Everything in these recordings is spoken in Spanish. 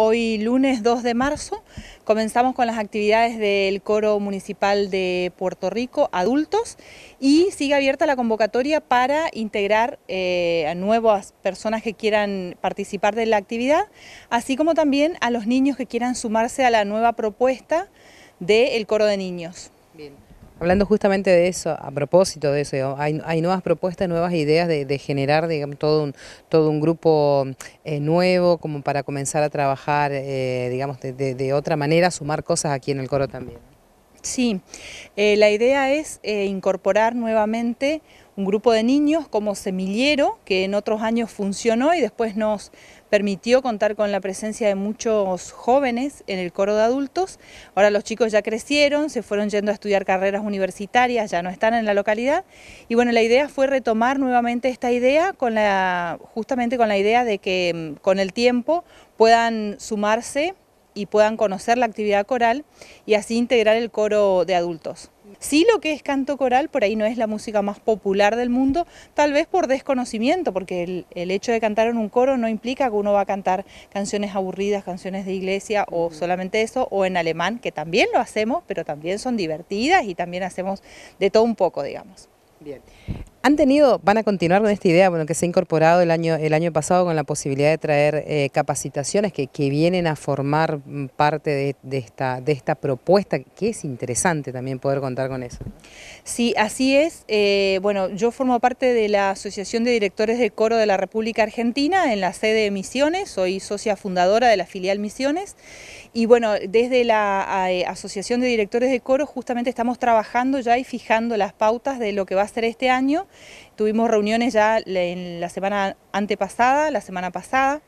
Hoy lunes 2 de marzo comenzamos con las actividades del coro municipal de Puerto Rico, adultos, y sigue abierta la convocatoria para integrar eh, a nuevas personas que quieran participar de la actividad, así como también a los niños que quieran sumarse a la nueva propuesta del coro de niños. Bien. Hablando justamente de eso, a propósito de eso, hay, hay nuevas propuestas, nuevas ideas de, generar digamos, todo, un, todo un grupo eh, nuevo como para comenzar a trabajar, eh, digamos, de, otra manera, sumar cosas aquí en el coro también. Sí, eh, la idea es incorporar nuevamente un grupo de niños como semillero que en otros años funcionó y después nos permitió contar con la presencia de muchos jóvenes en el coro de adultos. Ahora los chicos ya crecieron, se fueron yendo a estudiar carreras universitarias, ya no están en la localidad. Y bueno, la idea fue retomar nuevamente esta idea con la, justamente con la idea de que mm, con el tiempo puedan sumarse y puedan conocer la actividad coral y así integrar el coro de adultos. Sí lo que es canto coral, por ahí no es la música más popular del mundo, tal vez por desconocimiento, porque el, hecho de cantar en un coro no implica que uno va a cantar canciones aburridas, canciones de iglesia o solamente eso, o en alemán, que también lo hacemos, pero también son divertidas y también hacemos de todo un poco, digamos. Bien. ¿Han tenido, van a continuar con esta idea, bueno, que se ha incorporado el año, pasado con la posibilidad de traer eh, capacitaciones que, vienen a formar mm, parte de, esta, propuesta, que es interesante también poder contar con eso? Sí, así es. Eh, bueno, yo formo parte de la Asociación de Directores de Coro de la República Argentina en la sede de Misiones, soy socia fundadora de la filial Misiones y bueno, desde la eh, Asociación de Directores de Coro justamente estamos trabajando ya y fijando las pautas de lo que va a ser este año Tuvimos reuniones ya en la semana antepasada, la semana pasada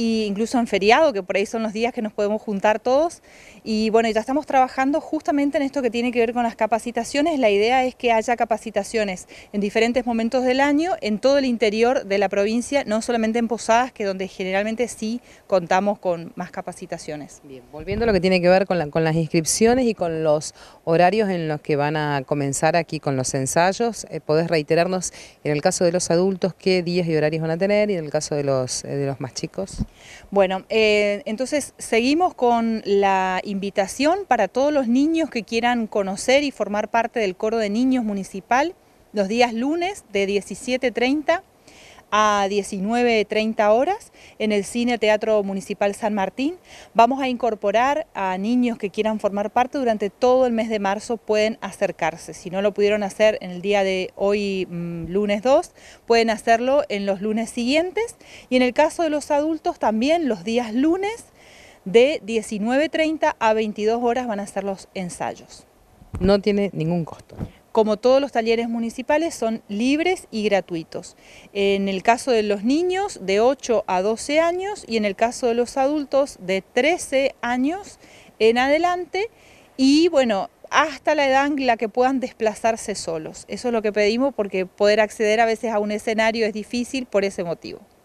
incluso en feriado, que por ahí son los días que nos podemos juntar todos. Y bueno, ya estamos trabajando justamente en esto que tiene que ver con las capacitaciones. La idea es que haya capacitaciones en diferentes momentos del año, en todo el interior de la provincia, no solamente en Posadas, que donde generalmente sí contamos con más capacitaciones. Bien, volviendo a lo que tiene que ver con, con las inscripciones y con los horarios en los que van a comenzar aquí con los ensayos, eh, ¿podés reiterarnos en el caso de los adultos qué días y horarios van a tener y en el caso de los, eh, de los más chicos? Bueno, eh, entonces seguimos con la invitación para todos los niños que quieran conocer y formar parte del coro de niños municipal los días lunes de 17.30 a 19.30 horas en el Cine Teatro Municipal San Martín. Vamos a incorporar a niños que quieran formar parte durante todo el mes de marzo pueden acercarse. Si no lo pudieron hacer en el día de hoy, mm, lunes 2, pueden hacerlo en los lunes siguientes. Y en el caso de los adultos también los días lunes de 19.30 a 22 horas van a ser los ensayos. No tiene ningún costo como todos los talleres municipales, son libres y gratuitos. En el caso de los niños, de 8 a 12 años, y en el caso de los adultos, de 13 años en adelante, y bueno, hasta la edad en la que puedan desplazarse solos. Eso es lo que pedimos porque poder acceder a veces a un escenario es difícil por ese motivo.